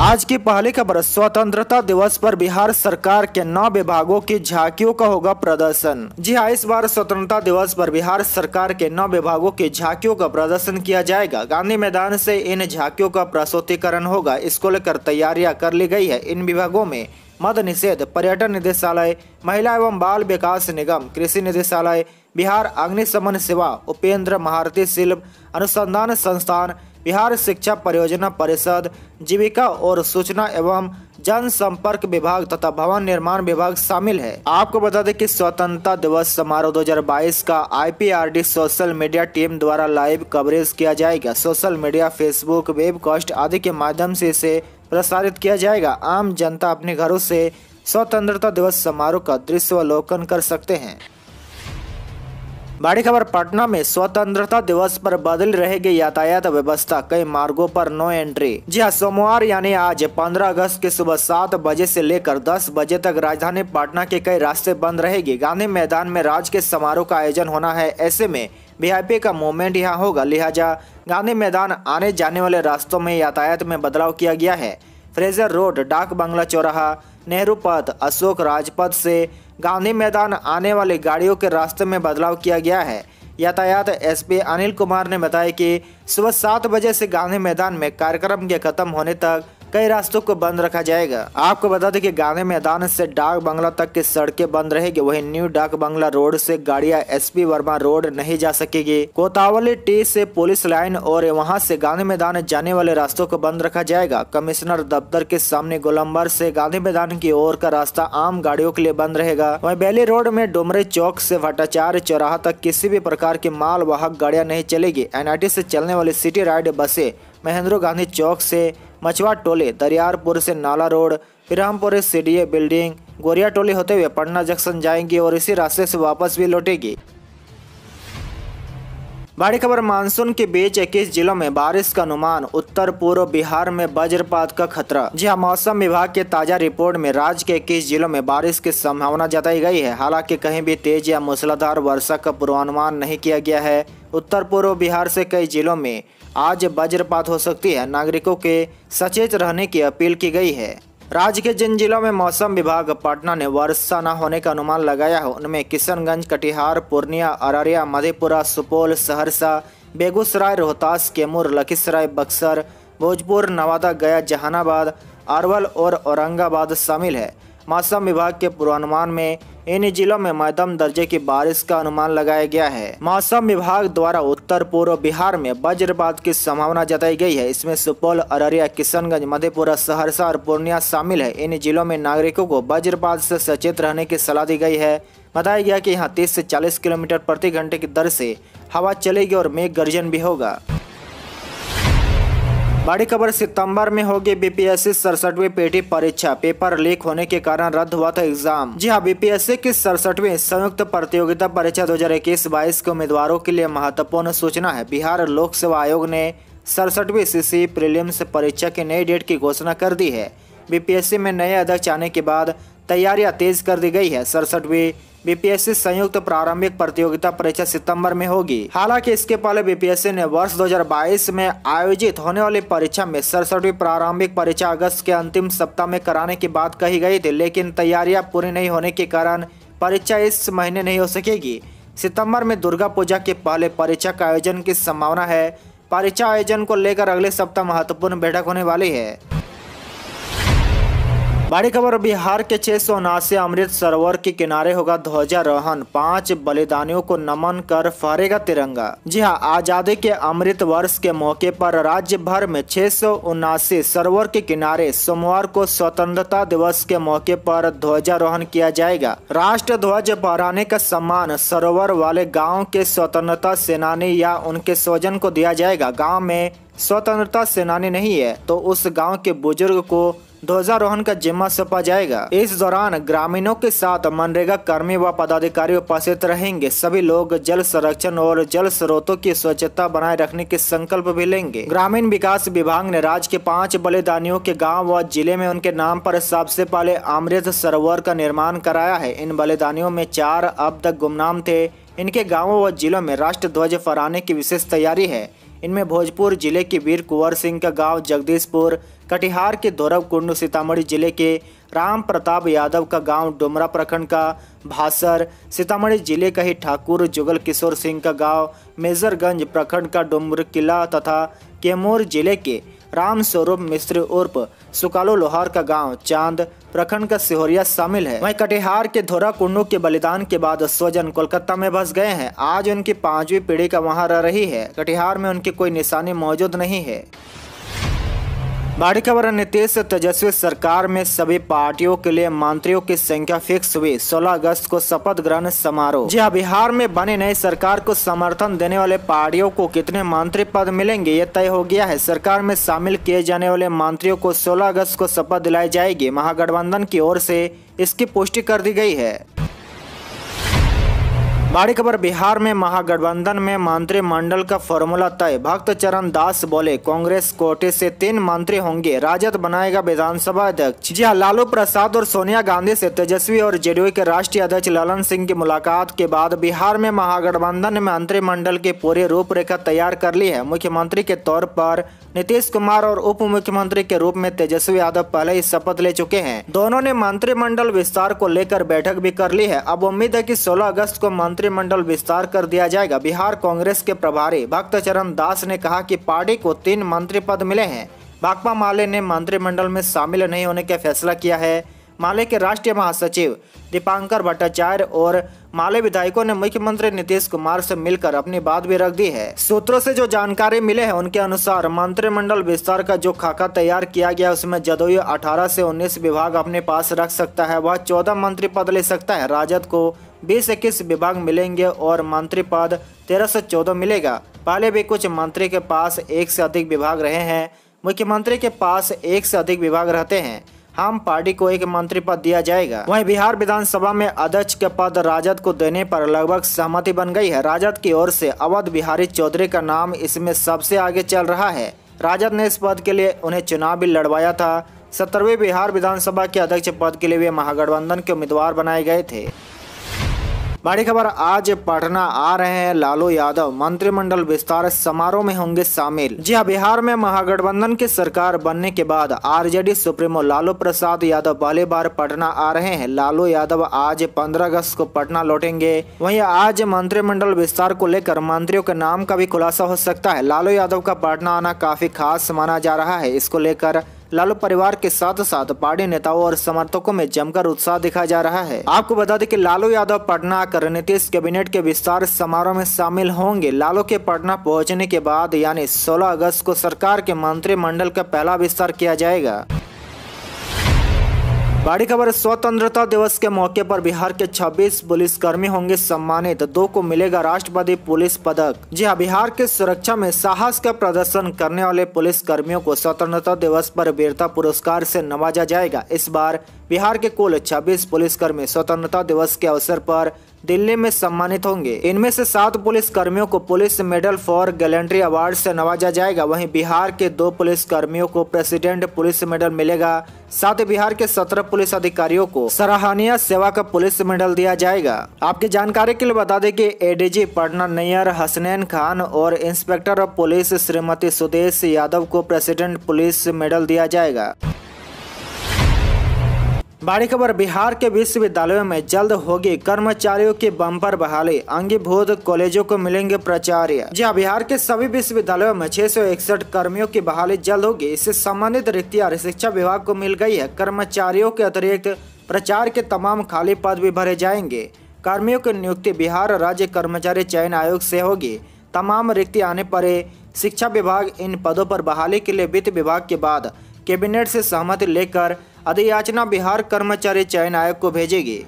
आज की पहली खबर स्वतंत्रता दिवस पर बिहार सरकार के नौ विभागों की झांकियों का होगा प्रदर्शन जी हाँ इस बार स्वतंत्रता दिवस पर बिहार सरकार के नौ विभागों की झांकियों का प्रदर्शन किया जाएगा गांधी मैदान से इन झांकियों का प्रसोतीकरण होगा इसको लेकर तैयारियां कर ली गई है इन विभागों में मद निषेध पर्यटन निदेशालय महिला एवं बाल विकास निगम कृषि निदेशालय बिहार अग्निशमन सेवा उपेंद्र महारती शिल्प अनुसंधान संस्थान बिहार शिक्षा परियोजना परिषद जीविका और सूचना एवं जनसंपर्क विभाग तथा भवन निर्माण विभाग शामिल है आपको बता दें कि स्वतंत्रता दिवस समारोह 2022 का आईपीआरडी सोशल मीडिया टीम द्वारा लाइव कवरेज किया जाएगा सोशल मीडिया फेसबुक वेबकास्ट आदि के माध्यम से इसे प्रसारित किया जाएगा आम जनता अपने घरों से स्वतंत्रता दिवस समारोह का दृश्य अवलोकन कर सकते हैं बड़ी खबर पटना में स्वतंत्रता दिवस पर बदल रहेगी यातायात व्यवस्था कई मार्गों पर नो एंट्री जी हाँ सोमवार यानी आज 15 अगस्त के सुबह सात बजे से लेकर 10 बजे तक राजधानी पटना के कई रास्ते बंद रहेगी गांधी मैदान में राज के समारोह का आयोजन होना है ऐसे में वीआईपी का मूवमेंट यहाँ होगा लिहाजा गांधी मैदान आने जाने वाले रास्तों में यातायात में बदलाव किया गया है फ्रेजर रोड डाक बंगला चौराहा नेहरू पथ अशोक राजपथ से गांधी मैदान आने वाली गाड़ियों के रास्ते में बदलाव किया गया है यातायात एसपी अनिल कुमार ने बताया कि सुबह सात बजे से गांधी मैदान में कार्यक्रम के खत्म होने तक कई रास्तों को बंद रखा जाएगा आपको बता दें कि गांधी मैदान से डाक बंगला तक की सड़कें बंद रहेगी वहीं न्यू डाक बंगला रोड से गाड़ियां एसपी वर्मा रोड नहीं जा सकेगी कोतावली टी से पुलिस लाइन और वहां से गांधी मैदान जाने वाले रास्तों को बंद रखा जाएगा कमिश्नर दफ्तर के सामने गोलम्बर से गांधी मैदान की ओर का रास्ता आम गाड़ियों के लिए बंद रहेगा वही बेली रोड में डोमरे चौक से भट्टाचार्य चौराहा तक किसी भी प्रकार की मालवाहक गाड़ियां नहीं चलेगी एनआईटी से चलने वाली सिटी राइड बसें महेंद्र गांधी चौक से मछुआ टोले दरियारपुर से नाला road Firhampur CDA building Goriya Toli होते हुए पटना जंक्शन जाएंगी और इसी रास्ते से वापस भी लौटेगी बड़ी खबर मानसून के बीच इक्कीस जिलों में बारिश का अनुमान उत्तर पूर्व बिहार में वज्रपात का खतरा जी हाँ मौसम विभाग के ताजा रिपोर्ट में राज्य के इक्कीस जिलों में बारिश की संभावना जताई गई है हालांकि कहीं भी तेज या मूसलाधार वर्षा का पूर्वानुमान नहीं किया गया है उत्तर पूर्व बिहार से कई जिलों में आज वज्रपात हो सकती है नागरिकों के सचेत रहने की अपील की गई है राज्य के जिन जिलों में मौसम विभाग पटना ने वर्षा न होने का अनुमान लगाया है उनमें किशनगंज कटिहार पूर्णिया अररिया मधेपुरा सुपौल सहरसा बेगूसराय रोहतास कैमूर लखीसराय बक्सर भोजपुर नवादा गया जहानाबाद अरवल और औरंगाबाद शामिल है मौसम विभाग के पूर्वानुमान में इन जिलों में मध्यम दर्जे की बारिश का अनुमान लगाया गया है मौसम विभाग द्वारा उत्तर पूर्व बिहार में वज्रपात की संभावना जताई गई है इसमें सुपौल अररिया किशनगंज मधेपुरा सहरसा और पूर्णिया शामिल है इन जिलों में नागरिकों को वज्रपात से सचेत रहने की सलाह दी गई है बताया गया कि यहाँ 30 से 40 किलोमीटर प्रति घंटे की दर से हवा चलेगी और मेघ गर्जन भी होगा बड़ी खबर सितंबर में होगी बीपीएससी सड़सठवीं पेटी परीक्षा पेपर लीक होने के कारण रद्द हुआ था एग्जाम जी हाँ बीपीएससी की सड़सठवी संयुक्त प्रतियोगिता परीक्षा 2021 बाईस के उम्मीदवारों के लिए महत्वपूर्ण सूचना है बिहार लोक सेवा आयोग ने सड़सठवीं सीसी e प्रीलिम्स परीक्षा के नई डेट की घोषणा कर दी है बीपीएससी में नए अध्यक्ष आने के बाद तैयारियां तेज कर दी गई है सड़सठवी बीपीएससी संयुक्त प्रारंभिक प्रतियोगिता परीक्षा सितंबर में होगी हालांकि इसके पहले बीपीएससी ने वर्ष 2022 में आयोजित होने वाली परीक्षा में सड़सठवीं प्रारंभिक परीक्षा अगस्त के अंतिम सप्ताह में कराने की बात कही गई थी लेकिन तैयारियां पूरी नहीं होने के कारण परीक्षा इस महीने नहीं हो सकेगी सितम्बर में दुर्गा पूजा के पहले परीक्षा का आयोजन की संभावना है परीक्षा आयोजन को लेकर अगले सप्ताह महत्वपूर्ण बैठक होने वाली है बड़ी खबर बिहार के छह सौ उनासी अमृत सरोवर के किनारे होगा ध्वजारोहण पांच बलिदानियों को नमन कर फहरेगा तिरंगा जी हाँ आजादी के अमृत वर्ष के मौके पर राज्य भर में छह सौ उनासी सरोवर के किनारे सोमवार को स्वतंत्रता दिवस के मौके पर ध्वजारोहण किया जाएगा राष्ट्र ध्वज फहराने का सम्मान सरोवर वाले गाँव के स्वतंत्रता सेनानी या उनके स्वजन को दिया जाएगा गाँव में स्वतंत्रता सेनानी नहीं है तो उस गाँव के बुजुर्ग को ध्वजारोहण का जिम्मा सौंपा जाएगा इस दौरान ग्रामीणों के साथ मनरेगा कर्मी व पदाधिकारी उपस्थित रहेंगे सभी लोग जल संरक्षण और जल स्रोतों की स्वच्छता बनाए रखने के संकल्प भी लेंगे ग्रामीण विकास विभाग ने राज्य के पांच बलिदानियों के गाँव व जिले में उनके नाम पर सबसे पहले अमृत सरोवर का निर्माण कराया है इन बलिदानियों में चार अब तक गुमनाम थे इनके गाँवों व जिलों में राष्ट्र ध्वज फहराने की विशेष तैयारी है इनमें भोजपुर जिले के वीर कुंवर सिंह का गांव जगदीशपुर कटिहार के दौरव कुंड सीतामढ़ी जिले के राम प्रताप यादव का गांव डुमरा प्रखंड का भासर सीतामढ़ी जिले का ही ठाकुर जुगल किशोर सिंह का गांव मेजरगंज प्रखंड का डुमर किला तथा कैमूर जिले के राम स्वरूप मिश्र उर्फ सुकालो लोहार का गांव चांद प्रखंड का सिहोरिया शामिल है वहीं कटिहार के धोरा कुंडू के बलिदान के बाद स्वजन कोलकाता में बस गए हैं आज उनकी पांचवी पीढ़ी का वहां रह रही है कटिहार में उनकी कोई निशानी मौजूद नहीं है बड़ी खबर है नीतीश तेजस्वी सरकार में सभी पार्टियों के लिए मंत्रियों की संख्या फिक्स हुई 16 अगस्त को शपथ ग्रहण समारोह जी हाँ बिहार में बने नई सरकार को समर्थन देने वाले पार्टियों को कितने मंत्री पद मिलेंगे ये तय हो गया है सरकार में शामिल किए जाने वाले मंत्रियों को 16 अगस्त को शपथ दिलाई जाएगी महागठबंधन की ओर से इसकी पुष्टि कर दी गयी है बड़ी खबर बिहार में महागठबंधन में मंत्रिमंडल का फॉर्मूला तय भक्त चरण दास बोले कांग्रेस कोटे से तीन मंत्री होंगे राजद बनाएगा विधानसभा अध्यक्ष जी हाँ, लालू प्रसाद और सोनिया गांधी से तेजस्वी और जेडीयू के राष्ट्रीय अध्यक्ष ललन सिंह की मुलाकात के बाद बिहार में महागठबंधन ने मंत्रिमंडल की पूरी रूपरेखा तैयार कर ली है मुख्यमंत्री के तौर पर नीतीश कुमार और उप मुख्यमंत्री के रूप में तेजस्वी यादव पहले ही शपथ ले चुके हैं दोनों ने मंत्रिमंडल विस्तार को लेकर बैठक भी कर ली है अब उम्मीद है की सोलह अगस्त को मंत्री मंत्रिमंडल विस्तार कर दिया जाएगा बिहार कांग्रेस के प्रभारी भक्त चरण दास ने कहा कि पार्टी को तीन मंत्री पद मिले हैं भाकपा माले ने मंत्रिमंडल में शामिल नहीं होने का फैसला किया है माले के राष्ट्रीय महासचिव दीपांकर भट्टाचार्य और माले विधायकों ने मुख्यमंत्री नीतीश कुमार से मिलकर अपनी बात भी रख दी है सूत्रों से जो जानकारी मिले है उनके अनुसार मंत्रिमंडल विस्तार का जो खाका तैयार किया गया उसमें जदयू 18 से 19 विभाग अपने पास रख सकता है वह 14 मंत्री पद ले सकता है राजद को बीस इक्कीस विभाग मिलेंगे और मंत्री पद तेरह से चौदह मिलेगा पहले भी कुछ मंत्री के पास एक से अधिक विभाग रहे हैं मुख्यमंत्री के पास एक से अधिक विभाग रहते हैं हम पार्टी को एक मंत्री पद दिया जाएगा वहीं बिहार विधानसभा में अध्यक्ष के पद राजद को देने पर लगभग सहमति बन गई है राजद की ओर से अवध बिहारी चौधरी का नाम इसमें सबसे आगे चल रहा है राजद ने इस पद के लिए उन्हें चुनाव भी लड़वाया था सत्तरवी बिहार विधानसभा के अध्यक्ष पद के लिए वे महागठबंधन के उम्मीदवार बनाए गए थे बड़ी खबर आज पटना आ रहे हैं लालू यादव मंत्रिमंडल विस्तार समारोह में होंगे शामिल जी हाँ बिहार में महागठबंधन की सरकार बनने के बाद आरजेडी सुप्रीमो लालू प्रसाद यादव पहली बार पटना आ रहे हैं लालू यादव आज 15 अगस्त को पटना लौटेंगे वहीं आज मंत्रिमंडल विस्तार को लेकर मंत्रियों के नाम का भी खुलासा हो सकता है लालू यादव का पटना आना काफी खास माना जा रहा है इसको लेकर लालू परिवार के साथ साथ पार्टी नेताओं और समर्थकों में जमकर उत्साह दिखा जा रहा है आपको बता दें कि लालू यादव पटना आकर नीतीश कैबिनेट के विस्तार समारोह में शामिल होंगे लालू के पटना पहुंचने के बाद यानी 16 अगस्त को सरकार के मंत्रिमंडल का पहला विस्तार किया जाएगा बड़ी खबर स्वतंत्रता दिवस के मौके पर बिहार के 26 पुलिसकर्मी होंगे सम्मानित दो को मिलेगा राष्ट्रवादी पुलिस पदक जी हाँ बिहार के सुरक्षा में साहस का प्रदर्शन करने वाले पुलिस कर्मियों को स्वतंत्रता दिवस पर वीरता पुरस्कार से नवाजा जाएगा इस बार बिहार के कुल छब्बीस पुलिसकर्मी स्वतंत्रता दिवस के अवसर पर दिल्ली में सम्मानित होंगे इनमें से सात पुलिस कर्मियों को police medal for gallantry award से नवाजा जाएगा वहीं बिहार के दो पुलिस कर्मियों को प्रेसिडेंट पुलिस मेडल मिलेगा साथ ही बिहार के सत्रह पुलिस अधिकारियों को सराहनीय सेवा का पुलिस मेडल दिया जाएगा आपकी जानकारी के लिए बता दें कि एडीजी पटना नैयर हसनैन खान और inspector of police Shrimati Sudesh Yadav को प्रेसिडेंट पुलिस मेडल दिया जाएगा बड़ी खबर बिहार के विश्वविद्यालयों में जल्द होगी कर्मचारियों की बम्पर बहाली अंगीभूत कॉलेजों को मिलेंगे प्राचार्य जी हाँ, बिहार के सभी विश्वविद्यालयों में छह सौ इकसठ कर्मियों की बहाली जल्द होगी इससे संबंधित रिक्तियां शिक्षा विभाग को मिल गई है कर्मचारियों के अतिरिक्त प्रचार के तमाम खाली पद भी भरे जाएंगे कर्मियों की नियुक्ति बिहार राज्य कर्मचारी चयन आयोग से होगी तमाम रिक्ति आने पर शिक्षा विभाग इन पदों पर बहाली के लिए वित्त विभाग के बाद कैबिनेट से सहमति लेकर अधियाचना बिहार कर्मचारी चयन आयोग को भेजेगी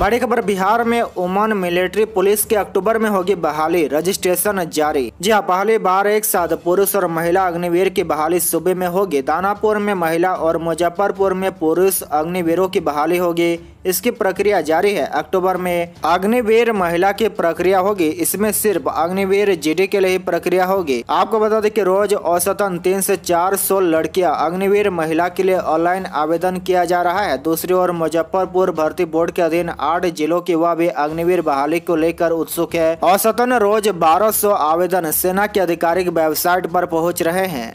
बड़ी खबर बिहार में उमन मिलिट्री पुलिस के अक्टूबर में होगी बहाली रजिस्ट्रेशन जारी जी हाँ पहली बार एक साथ पुरुष और महिला अग्निवीर की बहाली सुबह में होगी दानापुर में महिला और मुजफ्फरपुर में पुरुष अग्निवीरों की बहाली होगी इसकी प्रक्रिया जारी है अक्टूबर में अग्निवीर महिला की प्रक्रिया होगी इसमें सिर्फ अग्निवीर जीडी के लिए ही प्रक्रिया होगी आपको बता दें कि रोज औसतन तीन से चार सौ लड़कियां अग्निवीर महिला के लिए ऑनलाइन आवेदन किया जा रहा है दूसरी ओर मुजफ्फरपुर भर्ती बोर्ड के अधीन आठ जिलों की वह भी अग्निवीर बहाली को लेकर उत्सुक है औसतन रोज बारह आवेदन सेना के आधिकारिक वेबसाइट आरोप पहुँच रहे हैं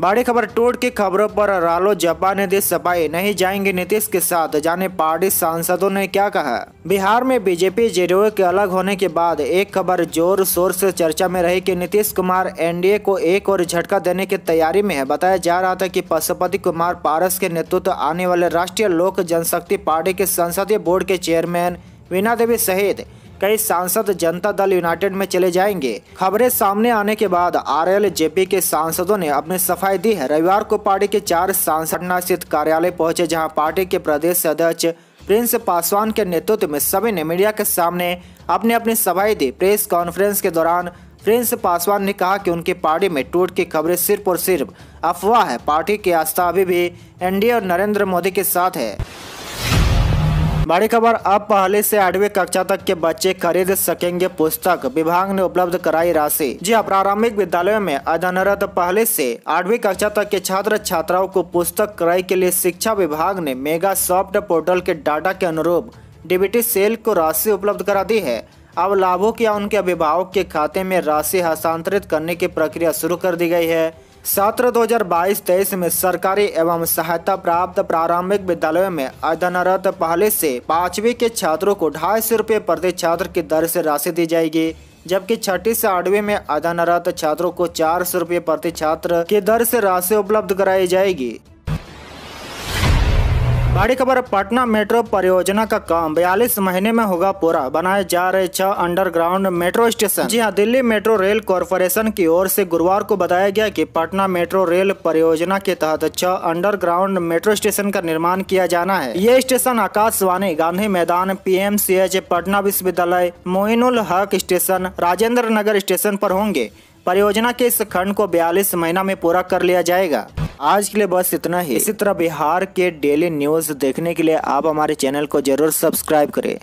बड़ी खबर टूट की खबरों पर रालो जपा दी सपाई नहीं जाएंगे नीतीश के साथ जाने पार्टी सांसदों ने क्या कहा बिहार में बीजेपी जेडीयू के अलग होने के बाद एक खबर जोर शोर से चर्चा में रही कि नीतीश कुमार एनडीए को एक और झटका देने की तैयारी में है बताया जा रहा था कि पशुपति कुमार पारस के नेतृत्व आने वाले राष्ट्रीय लोक जनशक्ति पार्टी के संसदीय बोर्ड के चेयरमैन वीणा देवी सहित कई सांसद जनता दल यूनाइटेड में चले जाएंगे खबरें सामने आने के बाद आर जेपी के सांसदों ने अपनी सफाई दी है रविवार को पार्टी के चार सांसद स्थित कार्यालय पहुंचे जहां पार्टी के प्रदेश अध्यक्ष प्रिंस पासवान के नेतृत्व में सभी ने मीडिया के सामने अपने अपनी सफाई दी प्रेस कॉन्फ्रेंस के दौरान प्रिंस पासवान ने कहा कि उनकी पार्टी में टूट की खबरें सिर्फ और सिर्फ अफवाह है पार्टी की आस्था अभी भी एनडीए और नरेंद्र मोदी के साथ है बड़ी खबर अब पहले से आठवीं कक्षा तक के बच्चे खरीद सकेंगे पुस्तक विभाग ने उपलब्ध कराई राशि जी हाँ, प्रारंभिक विद्यालयों में अध्ययनरत पहले से आठवीं कक्षा तक के छात्र छात्राओं को पुस्तक क्रय के लिए शिक्षा विभाग ने मेगा सॉफ्ट पोर्टल के डाटा के अनुरूप डीबीटी सेल को राशि उपलब्ध करा दी है अब लाभुक या उनके अभिभावक के खाते में राशि हस्तांतरित करने की प्रक्रिया शुरू कर दी गई है सत्र बाईस तेईस में सरकारी एवं सहायता प्राप्त प्रारंभिक विद्यालयों में अध्ययनरत पहले से पाँचवीं के छात्रों को ढाई सौ रुपये प्रति छात्र की दर से राशि दी जाएगी जबकि छठी से आठवीं में अध्ययनरत छात्रों को चार सौ रुपये प्रति छात्र की दर से राशि उपलब्ध कराई जाएगी बड़ी खबर पटना मेट्रो परियोजना का काम बयालीस महीने में होगा पूरा बनाए जा रहे छह अंडरग्राउंड मेट्रो स्टेशन जी हां दिल्ली मेट्रो रेल कॉरपोरेशन की ओर से गुरुवार को बताया गया कि पटना मेट्रो रेल परियोजना के तहत छह अंडरग्राउंड मेट्रो स्टेशन का निर्माण किया जाना है ये स्टेशन आकाशवाणी गांधी मैदान पी पटना विश्वविद्यालय मोइनुल हक स्टेशन राजेंद्र नगर स्टेशन आरोप होंगे परियोजना के इस खंड को बयालीस महीना में पूरा कर लिया जाएगा आज के लिए बस इतना ही इसी तरह बिहार के डेली न्यूज देखने के लिए आप हमारे चैनल को जरूर सब्सक्राइब करें